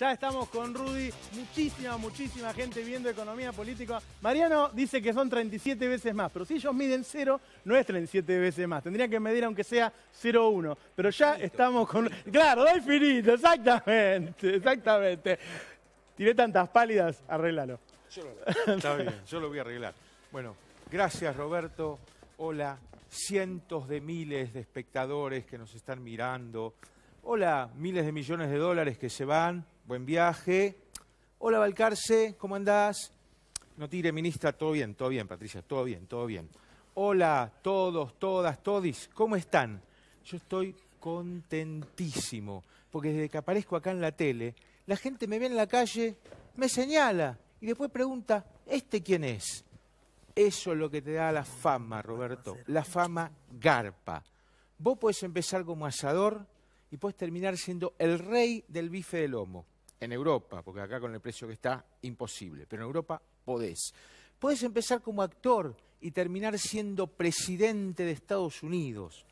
Ya estamos con Rudy, muchísima, muchísima gente viendo economía política. Mariano dice que son 37 veces más, pero si ellos miden cero, no es 37 veces más. Tendrían que medir aunque sea 0,1. Pero ya estamos con... Claro, doy finito, exactamente, exactamente. Tiré tantas pálidas, arréglalo. está bien, yo lo voy a arreglar. Bueno, gracias Roberto. Hola, cientos de miles de espectadores que nos están mirando Hola, miles de millones de dólares que se van. Buen viaje. Hola, Valcarce, ¿cómo andás? No tire, ministra, todo bien, todo bien, Patricia, todo bien, todo bien. Hola, todos, todas, todis, ¿cómo están? Yo estoy contentísimo, porque desde que aparezco acá en la tele, la gente me ve en la calle, me señala y después pregunta, ¿este quién es? Eso es lo que te da la fama, Roberto, la fama garpa. Vos puedes empezar como asador y puedes terminar siendo el rey del bife de lomo. En Europa, porque acá con el precio que está, imposible. Pero en Europa podés. Puedes empezar como actor y terminar siendo presidente de Estados Unidos.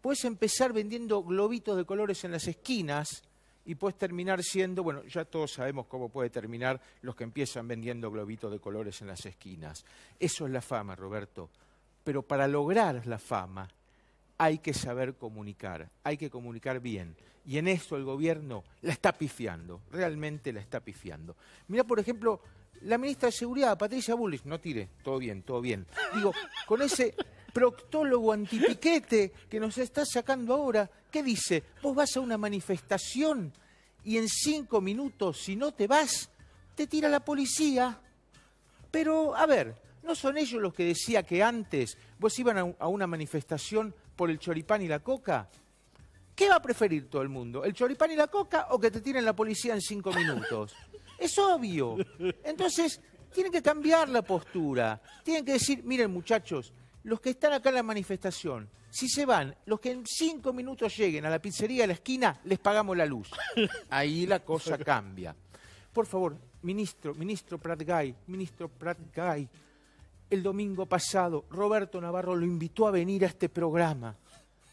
Puedes empezar vendiendo globitos de colores en las esquinas y puedes terminar siendo, bueno, ya todos sabemos cómo puede terminar los que empiezan vendiendo globitos de colores en las esquinas. Eso es la fama, Roberto. Pero para lograr la fama hay que saber comunicar, hay que comunicar bien. Y en eso el gobierno la está pifiando, realmente la está pifiando. Mira, por ejemplo, la ministra de Seguridad, Patricia Bullis, no tire, todo bien, todo bien. Digo, con ese proctólogo antipiquete que nos está sacando ahora, ¿qué dice? Vos vas a una manifestación y en cinco minutos, si no te vas, te tira la policía. Pero, a ver, ¿no son ellos los que decía que antes vos iban a una manifestación por el choripán y la coca? ¿Qué va a preferir todo el mundo? ¿El choripán y la coca o que te tiren la policía en cinco minutos? Es obvio. Entonces, tienen que cambiar la postura. Tienen que decir, miren muchachos, los que están acá en la manifestación, si se van, los que en cinco minutos lleguen a la pizzería de la esquina, les pagamos la luz. Ahí la cosa cambia. Por favor, ministro, ministro Pratgay, ministro Prat-Gay, el domingo pasado, Roberto Navarro lo invitó a venir a este programa.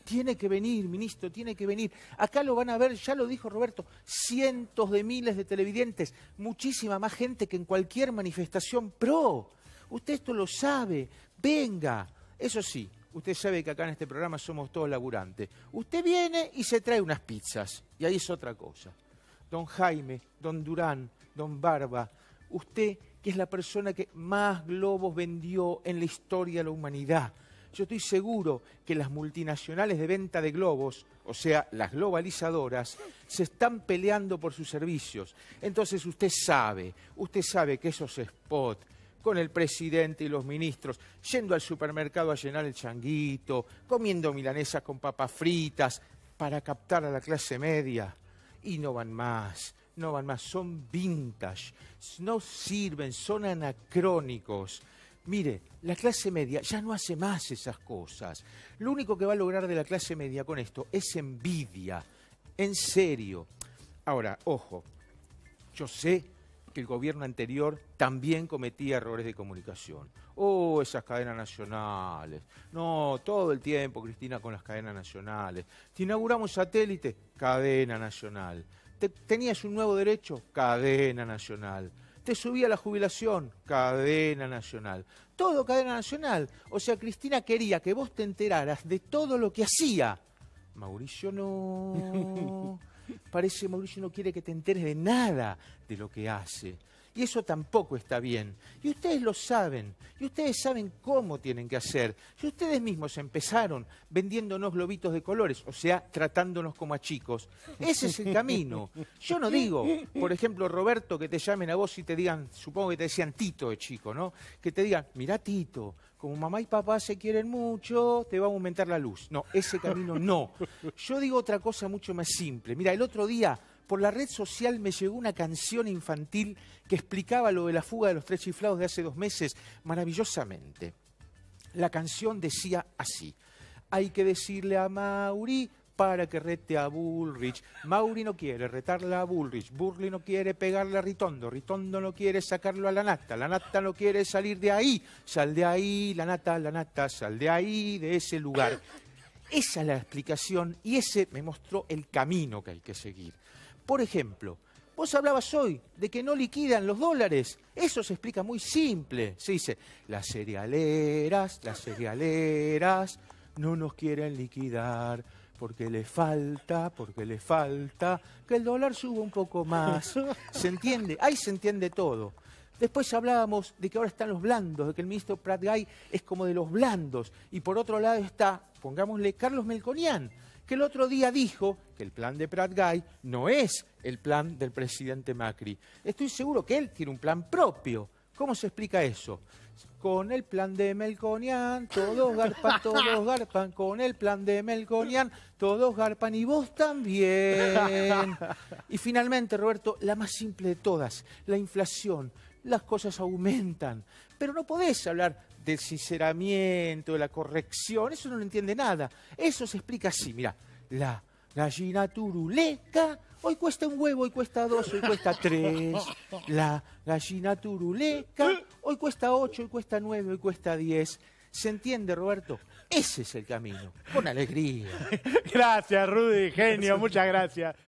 Tiene que venir, ministro, tiene que venir. Acá lo van a ver, ya lo dijo Roberto, cientos de miles de televidentes, muchísima más gente que en cualquier manifestación pro. Usted esto lo sabe, venga. Eso sí, usted sabe que acá en este programa somos todos laburantes. Usted viene y se trae unas pizzas, y ahí es otra cosa. Don Jaime, don Durán, don Barba, usted que es la persona que más globos vendió en la historia de la humanidad. Yo estoy seguro que las multinacionales de venta de globos, o sea, las globalizadoras, se están peleando por sus servicios. Entonces usted sabe, usted sabe que esos Spot, con el presidente y los ministros, yendo al supermercado a llenar el changuito, comiendo milanesas con papas fritas, para captar a la clase media, y no van más no van más, son vintage, no sirven, son anacrónicos. Mire, la clase media ya no hace más esas cosas. Lo único que va a lograr de la clase media con esto es envidia, en serio. Ahora, ojo, yo sé que el gobierno anterior también cometía errores de comunicación. Oh, esas cadenas nacionales. No, todo el tiempo, Cristina, con las cadenas nacionales. Si inauguramos satélite, cadena nacional tenías un nuevo derecho, cadena nacional. Te subía la jubilación, cadena nacional. Todo cadena nacional. O sea, Cristina quería que vos te enteraras de todo lo que hacía. Mauricio no. Parece Mauricio no quiere que te enteres de nada de lo que hace. Y eso tampoco está bien. Y ustedes lo saben. Y ustedes saben cómo tienen que hacer. Y ustedes mismos empezaron vendiéndonos globitos de colores, o sea, tratándonos como a chicos. Ese es el camino. Yo no digo, por ejemplo, Roberto, que te llamen a vos y te digan, supongo que te decían Tito de chico, ¿no? Que te digan, mira, Tito, como mamá y papá se quieren mucho, te va a aumentar la luz. No, ese camino no. Yo digo otra cosa mucho más simple. Mira, el otro día por la red social me llegó una canción infantil que explicaba lo de la fuga de los tres chiflados de hace dos meses maravillosamente. La canción decía así, hay que decirle a Mauri para que rete a Bullrich. Mauri no quiere retarla a Bullrich. Burley no quiere pegarle a Ritondo. Ritondo no quiere sacarlo a la nata. La nata no quiere salir de ahí. Sal de ahí, la nata, la nata, sal de ahí, de ese lugar. Esa es la explicación y ese me mostró el camino que hay que seguir. Por ejemplo, Vos hablabas hoy de que no liquidan los dólares. Eso se explica muy simple. Se dice, las cerealeras, las cerealeras no nos quieren liquidar porque le falta, porque le falta que el dólar suba un poco más. ¿Se entiende? Ahí se entiende todo. Después hablábamos de que ahora están los blandos, de que el ministro Guy es como de los blandos. Y por otro lado está, pongámosle, Carlos Melconian, que el otro día dijo que el plan de Prat Guy no es el plan del presidente Macri. Estoy seguro que él tiene un plan propio. ¿Cómo se explica eso? Con el plan de Melconian, todos garpan, todos garpan. Con el plan de Melconian, todos garpan y vos también. Y finalmente, Roberto, la más simple de todas, la inflación. Las cosas aumentan, pero no podés hablar del sinceramiento, de la corrección, eso no lo entiende nada. Eso se explica así, mira, la gallina turuleca, hoy cuesta un huevo, hoy cuesta dos, hoy cuesta tres. La gallina turuleca, hoy cuesta ocho, hoy cuesta nueve, hoy cuesta diez. ¿Se entiende, Roberto? Ese es el camino, con alegría. Gracias, Rudy, genio, muchas gracias.